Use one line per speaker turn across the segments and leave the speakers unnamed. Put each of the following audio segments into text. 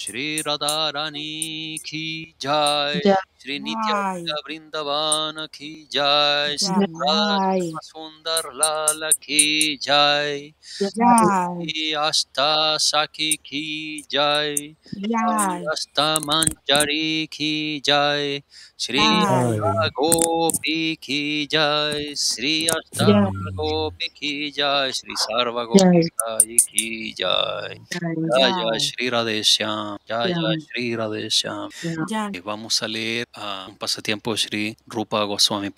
श्री राधा रानी की जय brindaban Brindavana Ki Jai, la Jai, hasta Ki Jai, y Jai, Sri Sri Sri Sri Vamos a leer Ah, un pasatiempo de Sri Rupa Goswami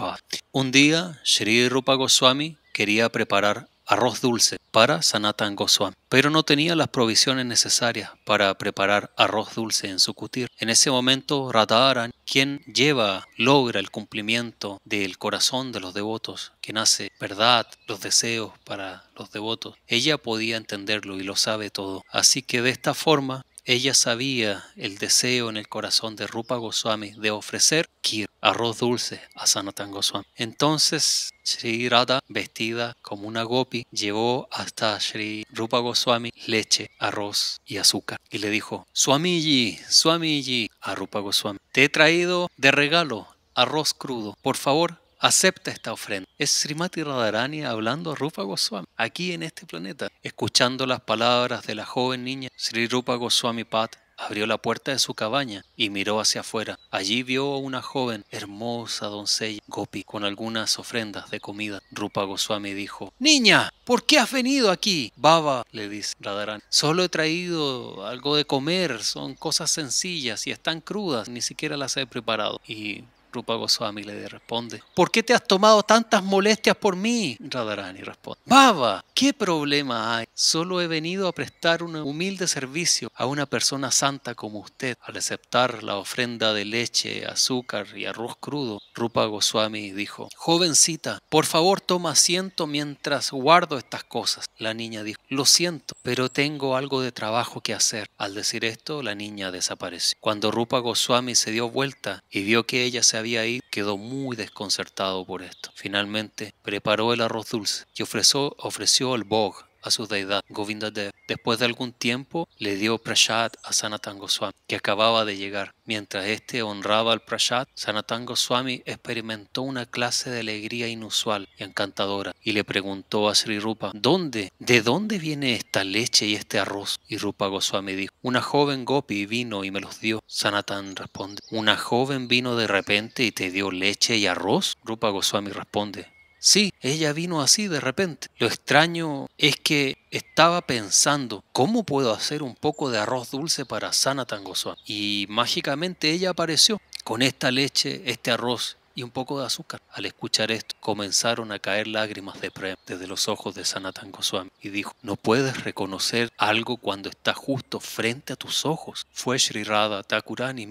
Un día, Sri Rupa Goswami quería preparar arroz dulce para Sanatan Goswami, pero no tenía las provisiones necesarias para preparar arroz dulce en su cutir. En ese momento, Radharan, quien lleva, logra el cumplimiento del corazón de los devotos, quien hace verdad los deseos para los devotos, ella podía entenderlo y lo sabe todo. Así que de esta forma, ella sabía el deseo en el corazón de Rupa Goswami de ofrecer kir, arroz dulce, a Sanatan Goswami. Entonces, Sri Radha, vestida como una gopi, llevó hasta Sri Rupa Goswami leche, arroz y azúcar. Y le dijo, Swamiji, Swamiji, a Rupa Goswami, te he traído de regalo arroz crudo. Por favor, acepta esta ofrenda. Es Srimati Radharani hablando a Rupa Goswami, aquí en este planeta, escuchando las palabras de la joven niña Sri Rupa Goswami Pat. Abrió la puerta de su cabaña y miró hacia afuera. Allí vio a una joven, hermosa doncella, Gopi, con algunas ofrendas de comida. Rupa Goswami dijo, Niña, ¿por qué has venido aquí? Baba, le dice Radharani, solo he traído algo de comer, son cosas sencillas y están crudas, ni siquiera las he preparado. Y Rupa Goswami le responde, ¿por qué te has tomado tantas molestias por mí? Radharani responde, Baba, ¿qué problema hay? Solo he venido a prestar un humilde servicio a una persona santa como usted. Al aceptar la ofrenda de leche, azúcar y arroz crudo, Rupa Goswami dijo, jovencita, por favor toma asiento mientras guardo estas cosas. La niña dijo, lo siento, pero tengo algo de trabajo que hacer. Al decir esto, la niña desapareció. Cuando Rupa Goswami se dio vuelta y vio que ella se había ahí quedó muy desconcertado por esto. Finalmente, preparó el arroz dulce y ofreció, ofreció al Bog a su deidad, Govindadev. Después de algún tiempo, le dio prasad a Sanatán Goswami, que acababa de llegar. Mientras éste honraba al prasad, Sanatán Goswami experimentó una clase de alegría inusual y encantadora y le preguntó a Sri Rupa, ¿dónde? ¿De dónde viene esta leche y este arroz? Y Rupa Goswami dijo, una joven gopi vino y me los dio. Sanatan responde, ¿una joven vino de repente y te dio leche y arroz? Rupa Goswami responde, Sí, ella vino así de repente. Lo extraño es que estaba pensando, ¿cómo puedo hacer un poco de arroz dulce para Sana Tangosuan? Y mágicamente ella apareció con esta leche, este arroz y un poco de azúcar. Al escuchar esto, comenzaron a caer lágrimas de Prem desde los ojos de Sana Goswami y dijo, no puedes reconocer algo cuando está justo frente a tus ojos. Fue Sri Radha Thakurani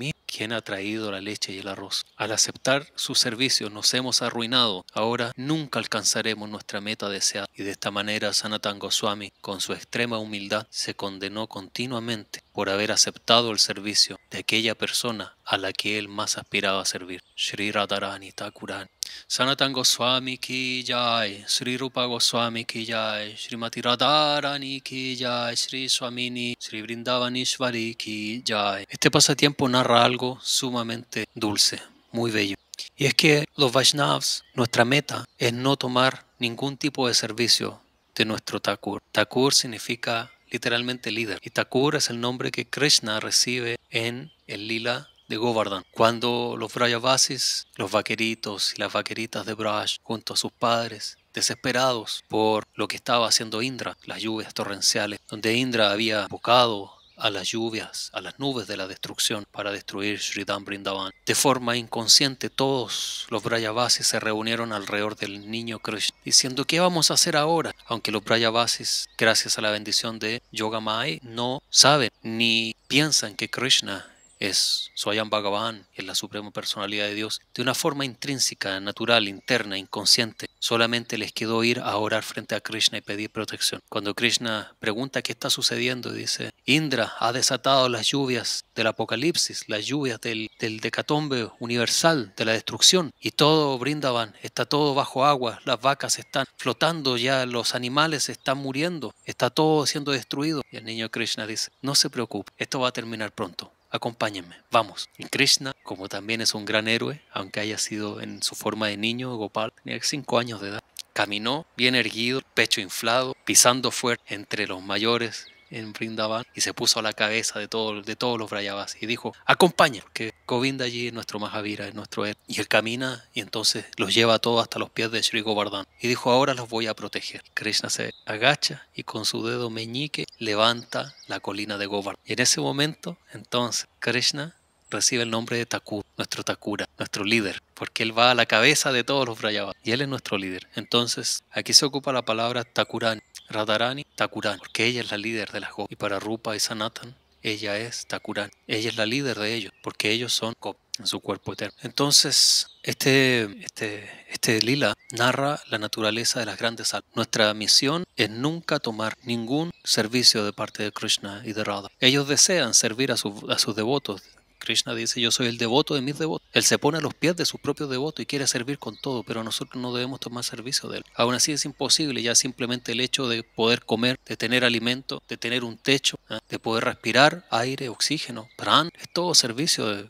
ha traído la leche y el arroz? Al aceptar su servicio nos hemos arruinado. Ahora nunca alcanzaremos nuestra meta deseada. Y de esta manera Sanatan Goswami, con su extrema humildad, se condenó continuamente por haber aceptado el servicio de aquella persona a la que él más aspiraba a servir. Shri Radharani Takuran. Sanatan Goswami ki jai, Sri Rupa Goswami ki jai, Srimati Radharani ki jai, Sri Swamini, Sri Vrindavanishwari ki jai. Este pasatiempo narra algo sumamente dulce, muy bello. Y es que los Vaishnavas, nuestra meta es no tomar ningún tipo de servicio de nuestro Thakur. Thakur significa literalmente líder. Y Thakur es el nombre que Krishna recibe en el lila de Govardhan. Cuando los Brayavasis, los vaqueritos y las vaqueritas de Braj, junto a sus padres, desesperados por lo que estaba haciendo Indra, las lluvias torrenciales, donde Indra había abocado a las lluvias, a las nubes de la destrucción para destruir Sridham Brindavan. De forma inconsciente todos los Brayavasis se reunieron alrededor del niño Krishna, diciendo ¿qué vamos a hacer ahora? Aunque los Brayavasis, gracias a la bendición de Yogamai, no saben ni piensan que Krishna es Swayam Bhagavan, es la suprema personalidad de Dios, de una forma intrínseca, natural, interna, inconsciente. Solamente les quedó ir a orar frente a Krishna y pedir protección. Cuando Krishna pregunta qué está sucediendo, dice, Indra ha desatado las lluvias del apocalipsis, las lluvias del, del decatombe universal, de la destrucción, y todo brindaban, está todo bajo agua, las vacas están flotando ya, los animales están muriendo, está todo siendo destruido. Y el niño Krishna dice, no se preocupe, esto va a terminar pronto acompáñenme, vamos. Y Krishna, como también es un gran héroe, aunque haya sido en su forma de niño, Gopal tenía 5 años de edad, caminó bien erguido, pecho inflado, pisando fuerte entre los mayores en Brindavan y se puso a la cabeza de, todo, de todos los Brayavas y dijo, acompaña, que Govinda allí es nuestro Mahavira, es nuestro él, Y él camina y entonces los lleva a todos hasta los pies de Sri Govardhan. Y dijo, ahora los voy a proteger. Krishna se agacha y con su dedo meñique levanta la colina de Govardhan. Y en ese momento, entonces, Krishna recibe el nombre de Takur, nuestro Takura, nuestro líder, porque él va a la cabeza de todos los Brayavas y él es nuestro líder. Entonces, aquí se ocupa la palabra Takurani, Radharani Takurani, porque ella es la líder de las Gop. Y para Rupa y Sanatan, ella es Takurani. Ella es la líder de ellos, porque ellos son en su cuerpo eterno. Entonces, este, este, este lila narra la naturaleza de las grandes almas. Nuestra misión es nunca tomar ningún servicio de parte de Krishna y de Radha. Ellos desean servir a, a sus devotos Krishna dice, yo soy el devoto de mis devotos. Él se pone a los pies de su propio devoto y quiere servir con todo, pero nosotros no debemos tomar servicio de él. Aún así es imposible ya simplemente el hecho de poder comer, de tener alimento, de tener un techo, ¿ah? de poder respirar aire, oxígeno, pran, es todo servicio de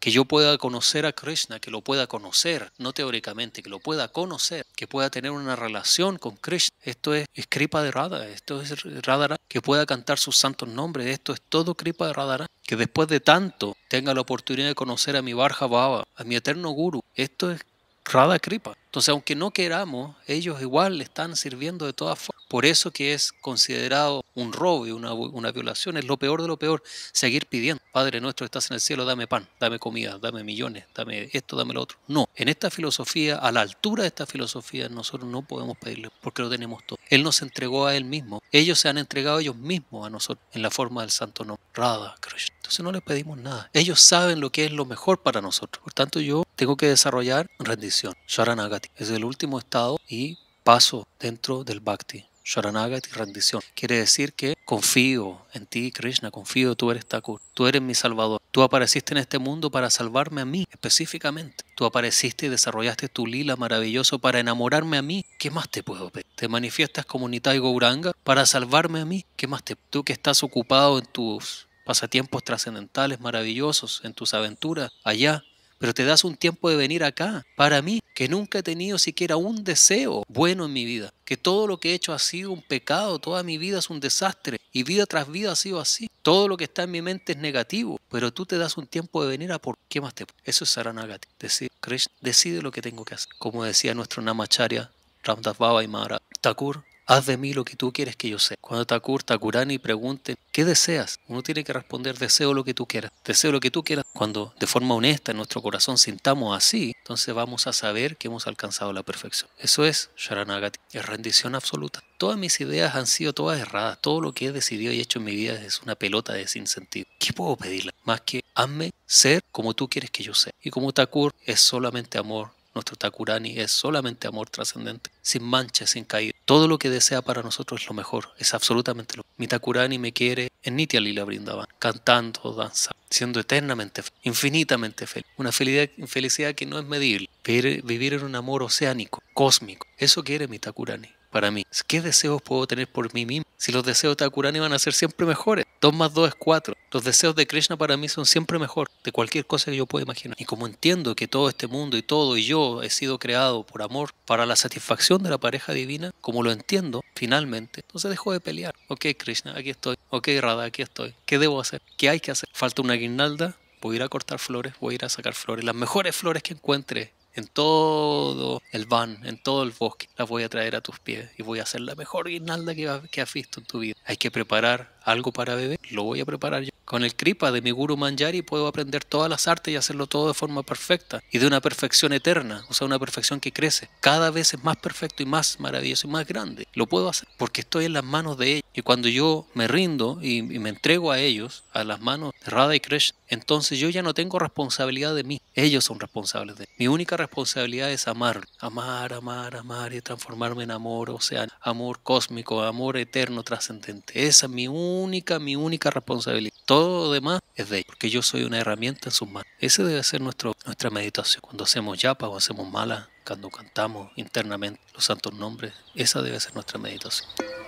que yo pueda conocer a Krishna, que lo pueda conocer, no teóricamente, que lo pueda conocer, que pueda tener una relación con Krishna. Esto es, Kripa de Radha, esto es Radhara, que pueda cantar sus santos nombres, esto es todo Kripa de Radhara, que después de tanto tenga la oportunidad de conocer a mi Barja Baba, a mi eterno Guru. Esto es Radha Entonces, aunque no queramos, ellos igual le están sirviendo de todas formas. Por eso que es considerado un robo y una, violación. Es lo peor de lo peor seguir pidiendo. Padre nuestro estás en el cielo, dame pan, dame comida, dame millones, dame esto, dame lo otro. No, en esta filosofía, a la altura de esta filosofía, nosotros no podemos pedirle porque lo tenemos todo. Él nos entregó a Él mismo. Ellos se han entregado ellos mismos a nosotros en la forma del santo nombre. Radha Entonces no le pedimos nada. Ellos saben lo que es lo mejor para nosotros. Por tanto, yo tengo que desarrollar rendición, Sharanagati. Es el último estado y paso dentro del Bhakti. Sharanagati, rendición. Quiere decir que confío en ti, Krishna, confío, tú eres Thakur, tú eres mi salvador. Tú apareciste en este mundo para salvarme a mí, específicamente. Tú apareciste y desarrollaste tu lila maravilloso para enamorarme a mí. ¿Qué más te puedo pedir? Te manifiestas como Nitai Gauranga para salvarme a mí. ¿Qué más te Tú que estás ocupado en tus pasatiempos trascendentales maravillosos, en tus aventuras allá, pero te das un tiempo de venir acá. Para mí, que nunca he tenido siquiera un deseo bueno en mi vida, que todo lo que he hecho ha sido un pecado, toda mi vida es un desastre y vida tras vida ha sido así. Todo lo que está en mi mente es negativo, pero tú te das un tiempo de venir a por qué más te... Eso es Saranagati. Decide, Krishna, decide lo que tengo que hacer. Como decía nuestro Namacharya, Ramdas Baba y Mara, Thakur, Haz de mí lo que tú quieres que yo sea. Cuando Takur, Takurani pregunte ¿qué deseas? Uno tiene que responder, deseo lo que tú quieras. Deseo lo que tú quieras. Cuando de forma honesta en nuestro corazón sintamos así, entonces vamos a saber que hemos alcanzado la perfección. Eso es Sharanagati, es rendición absoluta. Todas mis ideas han sido todas erradas. Todo lo que he decidido y hecho en mi vida es una pelota de sin sentido. ¿Qué puedo pedirle? Más que hazme ser como tú quieres que yo sea. Y como Takur es solamente amor, nuestro Takurani es solamente amor trascendente, sin mancha, sin caída. Todo lo que desea para nosotros es lo mejor, es absolutamente lo mejor. Mi Takurani me quiere en Nitya Lila brindaba, cantando, danzando, siendo eternamente, infinitamente feliz. Una felicidad, felicidad que no es medible, vivir en un amor oceánico, cósmico. Eso quiere mi Takurani para mí? ¿Qué deseos puedo tener por mí mismo? Si los deseos de Akurani van a ser siempre mejores. 2 más 2 es 4. Los deseos de Krishna para mí son siempre mejor de cualquier cosa que yo pueda imaginar. Y como entiendo que todo este mundo y todo y yo he sido creado por amor para la satisfacción de la pareja divina, como lo entiendo finalmente, entonces dejo de pelear. Ok Krishna, aquí estoy. Ok Radha, aquí estoy. ¿Qué debo hacer? ¿Qué hay que hacer? ¿Falta una guirnalda? Voy a ir a cortar flores, voy a ir a sacar flores, las mejores flores que encuentre en todo el van, en todo el bosque. Las voy a traer a tus pies y voy a hacer la mejor guirnalda que, que has visto en tu vida. Hay que preparar algo para beber, lo voy a preparar yo. Con el Kripa de mi Guru Manjari puedo aprender todas las artes y hacerlo todo de forma perfecta y de una perfección eterna, o sea, una perfección que crece. Cada vez es más perfecto y más maravilloso y más grande. Lo puedo hacer porque estoy en las manos de ellos. Y cuando yo me rindo y, me entrego a ellos, a las manos de Radha y Krishna, entonces yo ya no tengo responsabilidad de mí. Ellos son responsables de mí. Mi única responsabilidad es amar. Amar, amar, amar y transformarme en amor, o sea, amor cósmico, amor eterno, trascendente. Esa es mi única, mi única responsabilidad. Todo lo demás es de ellos, porque yo soy una herramienta en sus manos. Esa debe ser nuestro, nuestra meditación. Cuando hacemos yapa o hacemos mala, cuando cantamos internamente los santos nombres, esa debe ser nuestra meditación.